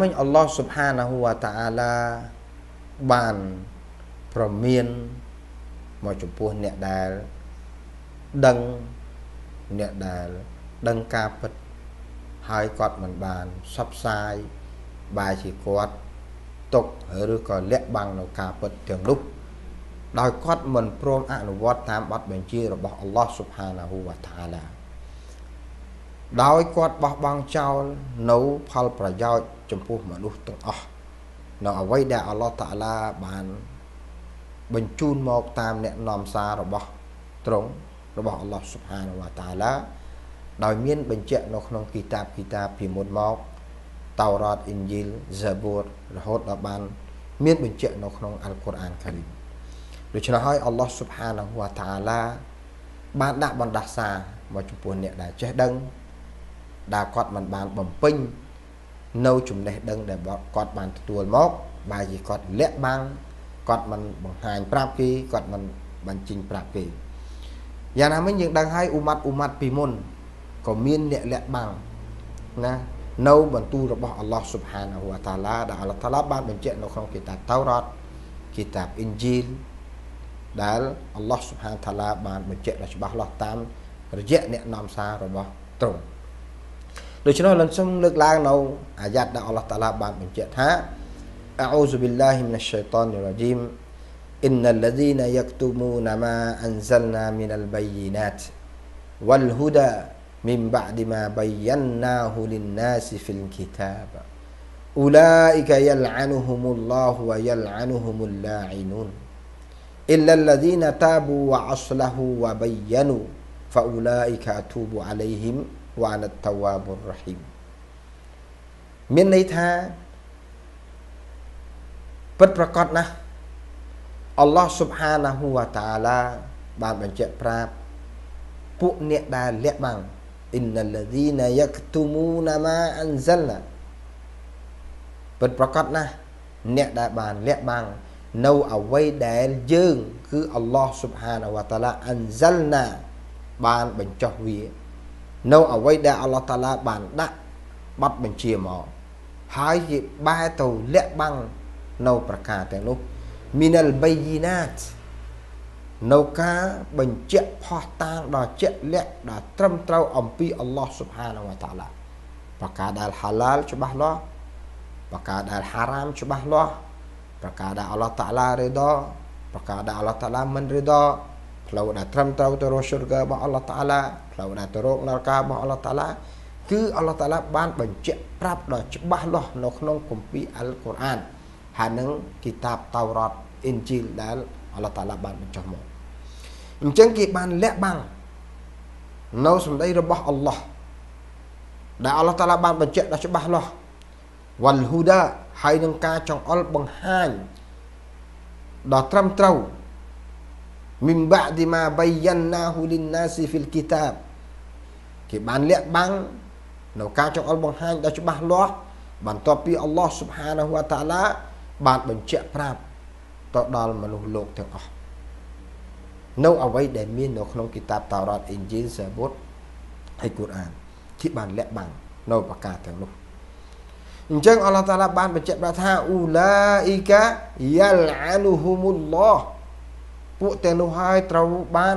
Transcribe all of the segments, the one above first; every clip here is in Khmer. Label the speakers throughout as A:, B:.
A: មិញអល់ឡោះស៊ុបហានាហ៊ូវតាអាឡាបានប្រមានមកចំពោះអ្នកដែលដឹងអ្នកដែលដឹងការពិតហើយគាត់មិនបានសັບផ្សាយបែរជាគាត់ຕົកឬក៏លាក់បាំងនៅការពិតទាំងនោះដោយគាត់មិនព្រមអនុវត្តតាមបទបញ្ជារបស់អល់ឡោះស៊ុបហានាហ៊ូវតាឡាដោយគាត់បោះបង់ចោលនៅផលប្រយោជន៍ចំពោះមនុស្សទាំងអស់នៅអ្វីដែលអល់ឡោះតាឡាបាន បញ្ជូនមកតាមអ្នកនាំសាររបស់ទ្រង់របស់អល់ឡោះស៊ុបហានវតាឡា ដោយមានបញ្ជាក់នៅក្នុងគីតាបគីតាពីមុនមកតោរ៉ាតអ៊ីនជីលហ្សាប៊ូររហូតដល់បាន មាន បញ្ជាក់នៅក្នុងអល់កុរអានការីមដូច្នេះហើយអល់ឡោះស៊ុបហានវតាឡា បានដាក់បណ្ដាសាមកចំពោះអ្នកដែលចេះដឹងដែលគាត់មិនបានបំពេញនៅចំណេះដឹងដែលគាត់បានទទួលមកបើជាគាត់លាក់បាំងគាត់មិនបង្ហាញប្រាប់គេគាត់មិនបញ្ចេញប្រាប់គេយ៉ាងណាមិញយើងដឹងហើយអ៊ុម៉ាត់អ៊ុម៉ាត់ពីមុនក៏មានអ្នកលាក់បាំងណានៅបន្ទូលរបស់អល់ឡោះស៊ុបហានហ៊ូតាឡាដែលអល់ឡោះតាឡាបានបញ្ជាក់នៅក្នុងគីតាបតោរ៉ាត់គីតាបអ៊ីនជីលដែលអល់ឡោះស៊ុបហានតាឡាបានបញ្ជាក់ដល់ច្បាស់លាស់តាមរយៈអ្នកនាំសាររបស់ទ្រង់ لكن أعوذ بالله من الشيطان الرجيم إن الذين يكتمون ما أنزلنا من البينات والهدى من بعد ما بيناه للناس في الكتاب أولئك يلعنهم الله ويلعنهم اللاعنون إلا الذين تابوا وأصلحوا وبينوا فأولئك أتوب عليهم វ៉ានតវ៉ាប៊ុររ៉ហ៊ីមមានន័យថាពិតប្រកបណាស់អល់ឡោះស៊ុបហាណាហ៊ូវតាឡាបានបញ្ជាក់ប្រាប់ពួកអ្នកដែលលាក់បាំង إن الذين يكتمون ما أنزلنا ពិតប្រកបណាស់អ្នកដែលបានលាក់បាំងនៅអ្វីដែលយើងគឺអល់ឡោះស៊ុបហានវតាឡាអានហ្សលណាបានបញ្ចុះវានៅអ្វីដែលអល់ឡោះតាឡាបានដាក់ប័ណ្ណបញ្ជាមកហើយជាបែរទៅលាក់បាំងនៅប្រការទាំងនោះ minal bayyinat នៅការបញ្ជាក់ផោះតាងដល់ជាក់លាក់ដល់ត្រឹមត្រូវអំពីអល់ឡោះ Subhanahu wa Ta'ala ប្រការដែល halal ច្បាស់លាស់ប្រការដែល haram ច្បាស់លាស់ប្រការដែលអល់ឡោះ Ta'ala ឬដប្រការដែលអល់ឡោះ Ta'ala មិនឬដផ្លូវដែលត្រឹមត្រូវទៅរកសុរការបស់អល់ឡោះ Ta'ala ផ្លូវណាទៅរកដល់ការរបស់អល់ឡោះតាឡាគឺ អល់ឡោះតាឡាបានបញ្ជាក់ប្រាប់ដល់ច្បាស់លាស់នៅក្នុងគម្ពីរអល់កូរ៉ានហើយនឹងគីតាបតោរ៉តអ៊ីនជីលដែលអល់ឡោះតាឡាបានបញ្ចុះមកអញ្ចឹងគេបានលាក់បាំងនៅសម្ដីរបស់អល់ឡោះដែលអល់ឡោះតាឡាបានបញ្ជាក់ដល់ច្បាស់លាស់វលហ៊ូដាហើយនឹងការចង្អុលបង្ហាញដល់ត្រឹមត្រូវមីមបាក់ឌីម៉ាបៃយ៉ាន់ណាហ៊ូលិនណាស៊ីហ្វីលគីតាបគេបានលាក់បាំងនៅការចង្អុលបង្ហាញដ៏ច្បាស់លាស់បន្ទាប់ពី អល់ឡោះស៊ុបហានាហ៊ូវតាឡាបានបញ្ជាក់ប្រាប់ទៅដល់មនុស្សលោកទាំងអស់នៅអ្វីដែលមាននៅ ក្នុងគីតាបតោរ៉ាត់អ៊ីនជីលសាវុតហើយកូរ៉ានที่បានលាក់បាំងនៅប្រការទាំងនោះអញ្ចឹងអល់ឡោះតាឡាបានបញ្ជាក់ប្រាប់ថាអ៊ូឡាអ៊ីកាយ៉ាលអានូហ៊ូមុលឡោះពួកទាំងនោះហើយត្រូវបាន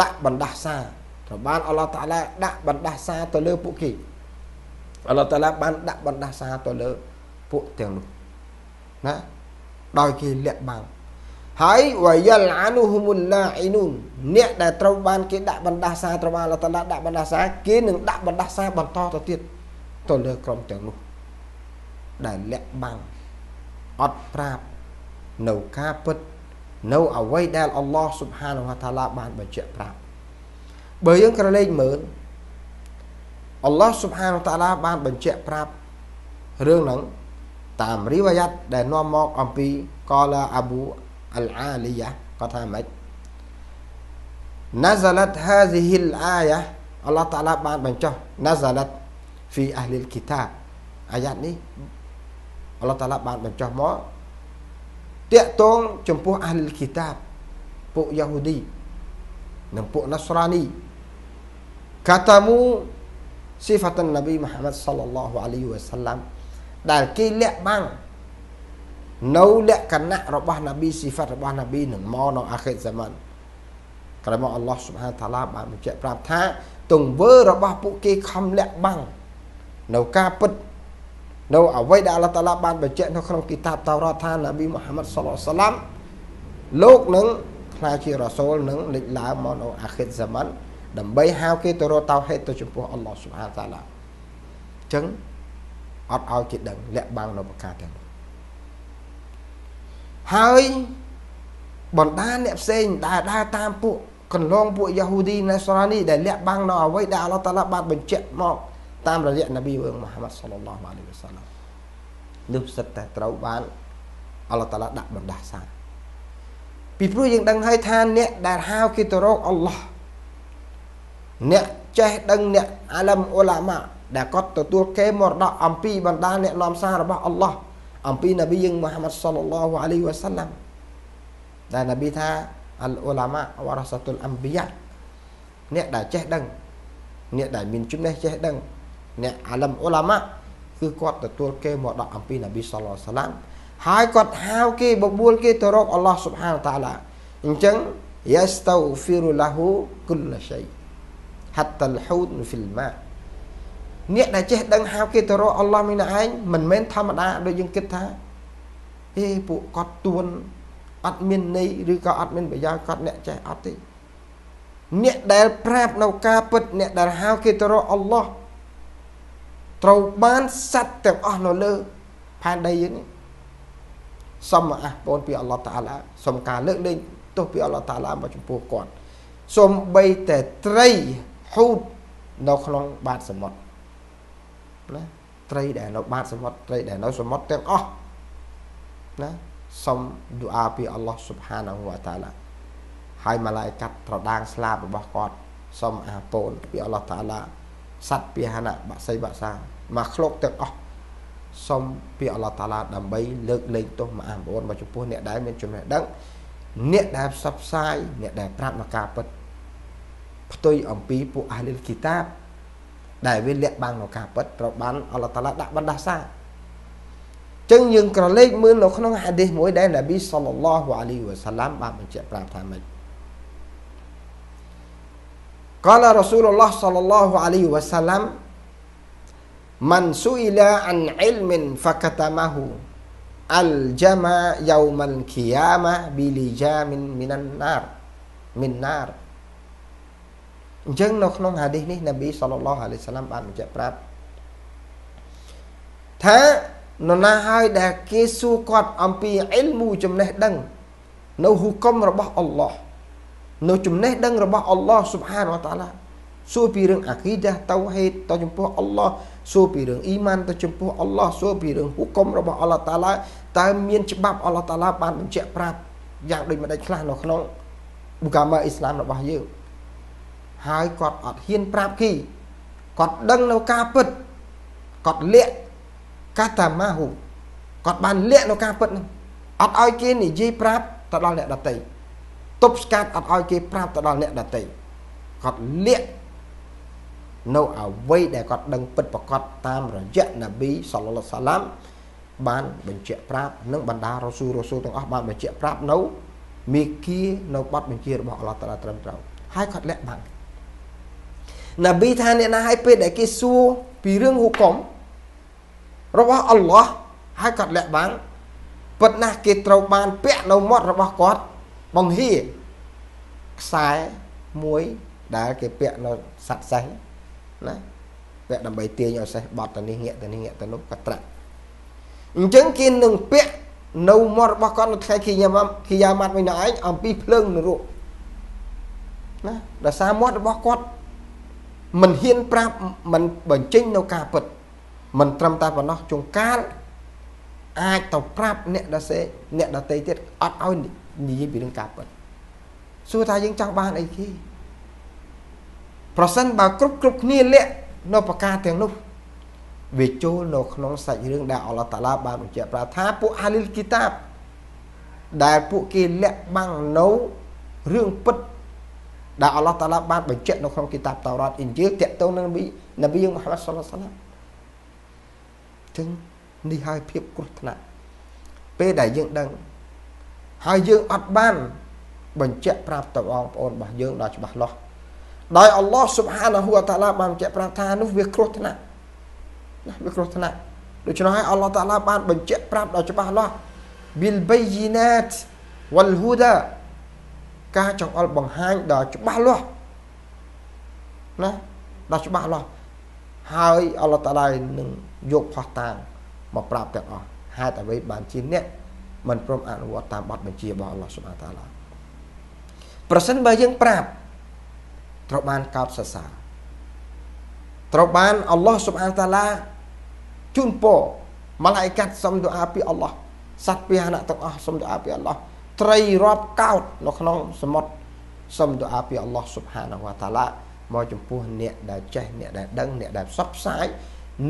A: ដាក់បណ្ដាសាត្រូវបានអល់ឡោះតាឡាដាក់បណ្ដាសាទៅលើពួកគេអល់ឡោះតាឡាបានដាក់បណ្ដាសាទៅលើពួកទាំងនោះណាដោយគេលាក់បាំងហើយវាយលអានុហ៊ុមុលឡាអ៊ីនូនអ្នកដែលត្រូវបានគេដាក់បណ្ដាសាត្រូវបានអល់ឡោះតាឡាដាក់បណ្ដាសាគេនឹងដាក់បណ្ដាសាបន្តទៅទៀតទៅលើក្រុមទាំងនោះដែលលាក់បាំងអត់ប្រាប់នៅការពិតនៅអ្វីដែលអល់ឡោះស៊ុបហានវតាឡាបានបញ្ជាក់ប្រាប់បើយើងក្រឡេកមើលអល់ឡោះស៊ុបហានតាឡាបានបញ្ជាក់ប្រាប់រឿងហ្នឹង តាមរីវ៉ាយ៉ាត់ដែលនាំមកអំពីកលាអាប៊ូអលអាលីយ៉ាគាត់ថាម៉េច نزلت هذه الآية អល់ឡោះតាឡាបានបញ្ចុះ نزلت في أهل الكتاب អាយ៉ាត់នេះអល់ឡោះតាឡាបានបញ្ចុះមកតាក់ទងចំពោះ أهل الكتاب ពួកយ៉ាហូឌីនិងពួកណាស្រានី katamu sifatan Nabi Muhammad sallallahu alaihi wasallam ដែលគេលាក់បាំងនៅលក្ខណៈរបស់នប៊ីស៊ីហ្វាត់របស់នប៊ីនឹងមកនៅអាខិរសម័នក្រោយមកអល់ឡោះសុបហានតាឡាបានបញ្ជាក់ប្រាប់ថាទង្វើរបស់ពួកគេខំលាក់បាំងនៅការពិតនៅអ្វីដែលអល់ឡោះតាឡាបានបញ្ជាក់នៅក្នុងគីតាបតោរ៉ាថានប៊ីមូហាម៉ាត់សុលឡាសឡាំលោកនឹងក្លាយជារ៉ាសូលនឹងលេចឡើងមកនៅអាខិរសម័នដើម្បីហៅគេទៅរកតោហេតុទៅចំពោះអល់ឡោះស៊ុបហានតាឡាអញ្ចឹងអត់ឲ្យគេដឹងលាក់បាំងនៅប្រការទាំងនោះហើយបណ្ដាអ្នកផ្សេងដែលដើរតាមពួក កន្លងពួកយ៉ាហូឌីណាសរ៉ានីដែលលាក់បាំងនៅអ្វីដែលអល់ឡោះតាឡាបានបញ្ជាក់មក តាមរយៈនប៊ីយើងមូហាម៉ាត់សុលឡាហ៍អាឡៃហ៊ីវសាឡាមលុបសិតតែត្រូវបានអល់ឡោះតាឡាដាក់បណ្ដាសាពីព្រោះយើងដឹងហើយថាអ្នកដែលហៅគេទៅរកអល់ឡោះអ្នកចេះដឹងអ្នកអាឡឹមអ៊ូឡាម៉ាដែលគាត់ទទួលគេមរតកអំពីបណ្ដាអ្នកនាំសាររបស់អល់ឡោះអំពីនប៊ីយើងមូហាម៉ាត់សល្លឡោះអាឡៃវ៉ាសាឡាំដែលនប៊ីថាអល់អ៊ូឡាម៉ាវ៉ារ៉ាសាតុលអំប៊ីយ៉ាអ្នកដែលចេះដឹង អ្នកដែលមានចំណេះចេះដឹង អ្នកអាឡឹមអ៊ូឡាម៉ាគឺគាត់ទទួលគេមរតកអំពីនប៊ីសល្លឡោះសាឡាំហើយគាត់ហៅគេបបួលគេទៅរកអល់ឡោះស៊ុបហានតាឡាអញ្ចឹងយ៉ាស្តូហ្វីរុឡាហ៊ូគុលឡាឆៃហតលហ៊ូនហ្វីលម៉ាអ្នកដែលចេះដឹងហៅគេទៅរកអល់ឡោះមីនឯងមិនមែនធម្មតាដូចយើងគិតថាអេពួកគាត់ទួនអត់មានន័យឬក៏អត់មានប្រយោជន៍គាត់អ្នកចេះអត់ទេអ្នកដែលប្រាប់នៅការពិតអ្នកដែលហៅគេទៅរកអល់ឡោះត្រូវបានសัตว์ទាំងអស់នៅលើផែនដីយើងនេះសុំអះបងពីអល់ឡោះតាឡាសុំការលើកលែងទោសពីអល់ឡោះតាឡាមកចំពោះគាត់សូម្បីតែត្រីហូតនៅក្នុងបាតសមុទ្រណាត្រីដែលនៅបាតសមុទ្រត្រីដែលនៅ សមុទ្រទាំងអស់ណាសុំឌូអាពីអល់ឡោះស៊ុបហានាហូវតាឡាហើយម៉ាឡាយកាត់ត្រដាង ស្លាបរបស់គាត់សុំអាពូនពីអល់ឡោះតាឡាសត្វពាហនៈបាក់សីបាក់សាមកឃ្លោកទាំងអស់សុំពីអល់ឡោះតាឡាដើម្បីលើកលែងទោសមកអាប្អូនមកចំពោះអ្នកដែលមានចំណេះដឹងអ្នកដែលផ្សព្វផ្សាយអ្នកដែលប្រាប់មកការពិតផ្ទុយអំពីពួកអាលីលគីតាបដែលវាលាក់បាំងនៅការពិតត្រូវបានអល់ឡោះតាឡាដាក់បណ្ដាសាចឹងយើងក្រឡេកមើលនៅក្នុងហាឌីសមួយដែលនប៊ីសល្លឡោះអាលីវ៉ាសាឡាមបានបញ្ជាក់ប្រាប់ថាម៉េច Qala Rasulullah sallallahu alaihi wasallam Man su'ila an ilmin fakatamahu al-jama yaumal qiyamah bilijamin minan nar min nar អញ្ចឹងនៅក្នុងហាឌីសនេះនប៊ីសល្លឡោះអាឡៃសាឡាំបានបញ្ជាក់ប្រាប់ថានរណាហើយដែលគេសួរគាត់អំពីអ៊ីលមូចំណេះដឹង នៅហុគមរបស់អល់ឡោះនៅចំណេះដឹងរបស់អល់ឡោះស៊ុបហានវតាឡាសួរពីរឿងអាគីដាតៅហេតតចំពោះអល់ឡោះសួរពីរឿងអ៊ីម៉ានតចំពោះអល់ឡោះសួរពីរឿងហុគមរបស់អល់ឡោះតាឡាតើមានច្បាប់អល់ឡោះតាឡាបានបញ្ជាក់ប្រាប់យ៉ាងដូចម្តេចខ្លះនៅក្នុងបុកាម៉ាអ៊ីស្លាមរបស់យើងហើយគាត់អត់ហ៊ានប្រាប់គេគាត់ដឹងនៅការពិតគាត់លាក់កាតាម៉ាហ៊ូគាត់បានលាក់នៅការពិតហ្នឹងអត់ឲ្យគេនិយាយប្រាប់ទៅដល់អ្នកដតីទប់ស្កាត់អត់ឲ្យគេប្រាប់ទៅដល់អ្នកដតីគាត់លាក់នៅអ្វីដែលគាត់ដឹងពិតប្រកបតាមរយៈនប៊ីសល្លសាឡាំបាន បញ្ជាក់ប្រាប់និងបណ្ដារ៉ូស៊ូរ៉ូស៊ូទាំងអស់បានបញ្ជាក់ប្រាប់នៅមេគីនៅបទបញ្ជារបស់អល់ឡោះតាឡាត្រឹមត្រូវហើយគាត់លាក់បាំងណាប៊ីថាអ្នកណាឲ្យពេលដែលគេសួរពីរឿងហុកុំរបស់អល់ឡោះហើយគាត់លាក់បាំងពិតណាស់គេត្រូវបានពាក់នៅមាត់របស់គាត់បង្ហៀខ្សែមួយដែលគេពាក់នៅស័ក្តិសេះណាពាក់ដើម្បីទាញឲ្យសេះបត់ទៅនេះងាកទៅនេះងាកទៅនោះក៏ត្រាក់អញ្ចឹងគេនឹងពាក់នៅមាត់របស់គាត់នៅថ្ងៃគីយ៉ាម៉ាគីយ៉ាម៉ាត់វិញណឯងអំពីភ្លើងនរកណាដោយសារមាត់របស់គាត់មិនហ៊ានប្រាប់មិនបញ្ចេញនៅការពិតមិនត្រឹមតែប៉ុណ្ណោះជួនកាលអាចទៅប្រាប់អ្នកដសេ អ្នកដតេទៀតអត់ឲ្យនិយាយពីរឿងការពិតសួរថាយើងចង់បានអីគេប្រសិនបើគ្រប់គ្រប់គ្នាលាក់នៅប្រការទាំងនោះវាចូលនៅក្នុងសាច់រឿងដែលអល់ឡោះតាឡាបានបញ្ជាក់ប្រាប់ថាពួកអាលីលគីតាបដែលពួកគេលាក់បាំងនៅរឿងពិតដែលអល់ឡោះតាឡាបានបញ្ជាក់នៅក្នុងគីតាបតោរ៉ាតអ៊ីនជីលតាក់ទងនឹងនប៊ីយើងមូហាម៉ាត់សុលឡាសាឡាចឹងនេះហើយភាពគ្រោះថ្នាក់ពេលដែលយើងដឹងហើយយើងអត់បានបញ្ជាក់ប្រាប់ទៅបងប្អូនរបស់យើងដល់ច្បាស់លាស់ដោយអល់ឡោះស៊ុបហានាហ៊ូវតាឡាបានបញ្ជាក់ប្រាប់ថានោះវាគ្រោះថ្នាក់ណាវាគ្រោះថ្នាក់ដូច្នោះហើយអល់ឡោះតាឡាបានបញ្ជាក់ប្រាប់ដល់ច្បាស់លាស់ bil bayyinat wal huda ការចង្អុលបង្ហាញដល់ច្បាស់លាស់ណាដល់ច្បាស់លាស់ហើយអល់តាឡៃនឹងយកផោះតាងមកប្រាប់ទាំងអស់ហេតុអ្វីបានជាអ្នកមិនព្រមអនុវត្តតាមបទបញ្ជារបស់អល់ឡោះសុបហានតាឡាប្រសិនបើយើងប្រាប់ត្រូវបានកោតសរសើរត្រូវបានអល់ឡោះសុបហានតាឡាជូនពរម៉ាឡៃកាត់សុំទូអាពីអល់ឡោះសត្វពាហនៈទាំងអស់សុំទូអាពីអល់ឡោះត្រីរាប់កោតនៅក្នុងសមុទ្រសូមទូអាពីអល់ឡោះស៊ុបហានវតាឡាមកចំពោះអ្នកដែលចេះអ្នកដែលដឹងអ្នកដែលផ្សព្វផ្សាយ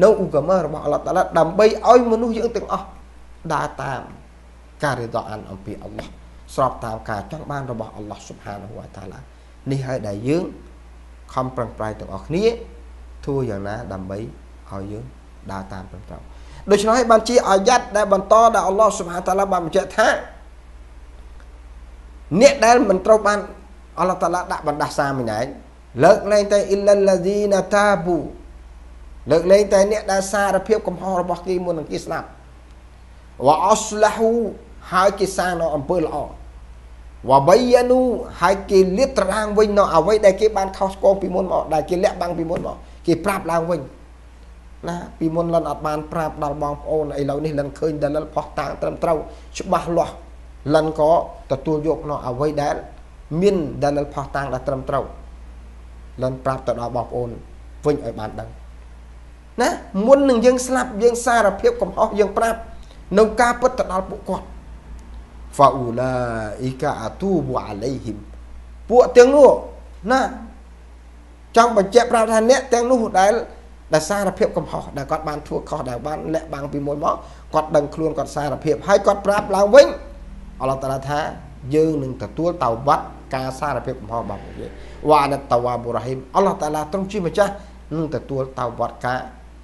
A: នៅឧបមារបស់អល់ឡោះតាឡាដើម្បីឲ្យមនុស្សយើងទាំងអស់ដើរតាមការរិះដអានអំពីអល់ឡោះស្របតាមការចង់បានរបស់អល់ឡោះស៊ុបហានវតាឡានេះហើយដែលយើងខំប្រឹងប្រែងទាំងអស់គ្នាធ្វើយ៉ាងណាដើម្បីឲ្យយើងដើរតាមត្រឹមត្រូវដូច្នោះហើយបានជាអាយ៉ាត់ដែលបន្តដែលអល់ឡោះស៊ុបហានតាឡាបានបញ្ជាក់ថាអ្នកដែលមិនត្រូវបានអល់ឡោះតាឡាដាក់បណ្ដាសាមួយណែលើកលែងតែអ៊ីលឡាឌីណាតាប៊ូលើកលែងតែអ្នកដែលសារភាព កំហុសរបស់គេមុននឹងគេស្លាប់វ៉ាអស្លាហ៊ូហើយគេសាងនៅអំពើល្អវ៉ាបៃយ៉ានូហើយគេលាតត្រដាងវិញនៅអ្វីដែលគេបានខុសឆ្គងពីមុនមកដែលគេលាក់បាំងពីមុនមកគេប្រាប់ឡើងវិញណាពីមុនលិនអត់បានប្រាប់ដល់បងប្អូនឥឡូវនេះលិនឃើញដែលលិនផោះតាំងត្រឹមត្រូវច្បាស់លាស់លិនក៏ទទួលយកនៅអ្វីដែលមានដែលនៅផោះតាំងដែលត្រឹមត្រូវលិនប្រាប់ទៅដល់បងប្អូនវិញឲ្យបានដឹងណាមុននឹងយើងស្លាប់យើងសារភាពកំហុសយើងប្រាប់នៅការពិតទៅដល់ពួកគាត់ فاولئك اتوب عليهم ពួកទាំងនោះណាចង់បញ្ជាក់ប្រាប់ថាអ្នកទាំងនោះដែលដែលសារភាពកំហុសដែលគាត់បានធ្វើខុសដែលបានលាក់បាំងពីមុនមកគាត់ដឹងខ្លួនគាត់សារភាពហើយគាត់ប្រាប់ឡើងវិញអល់ឡោះតាឡាថាយើងនឹងទទួលតោបាត់ការសារភាពកំហុសរបស់ពួកយើងវ៉ាណតវ៉ាប៊ូរ៉ាហ៊ីមអល់ឡោះតាឡាទ្រង់ជាម្ចាស់នឹងទទួលតោបាត់ការ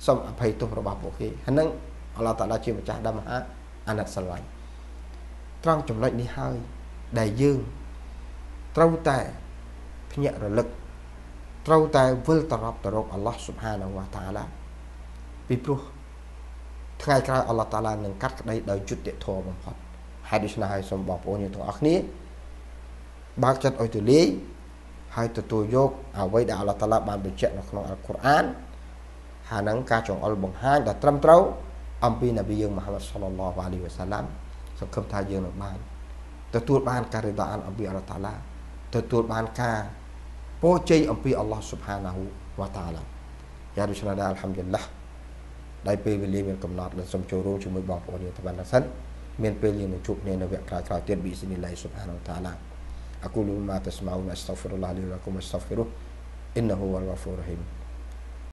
A: សូមអភ័យទោសរបស់ពួកគេហ្នឹងអល់ឡោះតាឡាជាម្ចាស់ដ៏មហាអាណិតស្រឡាញ់ត្រង់ចំណុចនេះហើយដែលយើង ត្រូវតែភ្ញាក់រលឹកត្រូវតែវិលត្រឡប់ទៅរកអល់ឡោះស៊ុបហានវ៉ាតាឡាពីព្រោះថ្ងៃក្រោយអល់ឡោះតាឡានឹងកាត់ក្តីដោយយុត្តិធម៌បំផុតហេតុដូច្នេះហើយសូមបងប្អូនយើងទាំងអស់គ្នាបើកចិត្តឲ្យទូលាយហើយទទួលយកអ្វីដែលអល់ឡោះតាឡាបានបញ្ជាក់នៅក្នុងអល់កុរអានហើយនឹងការចងអល់បង្ហាញដល់ត្រឹមត្រូវអំពីនប៊ីយើងមូហាម៉ាត់សល្លឡោះអាលីវ៉ាសាឡាំសង្ឃឹមថាយើងនឹងបានទទួលបានការរិះដអានអំពីអល់ឡោះតាឡាទទួលបានការពោជ័យអំពីអល់ឡោះស៊ុបហានាហ៊ូវ៉ាតាឡាយ៉ាដូច្នេះដែរអល់ហាំឌុលឡាដោយពេលវេលាមានកំណត់ដែលសូមចូលរួមជាមួយបងប្អូនយើងតាមបណ្ដាសិនមានពេលយើងនឹងជួបគ្នានៅវគ្គក្រោយៗទៀត bismillah subhanahu wa ta'ala aqulu ma tasma'un astaghfirullah li wa lakum astaghfiruh innahu huwal ghafurur rahim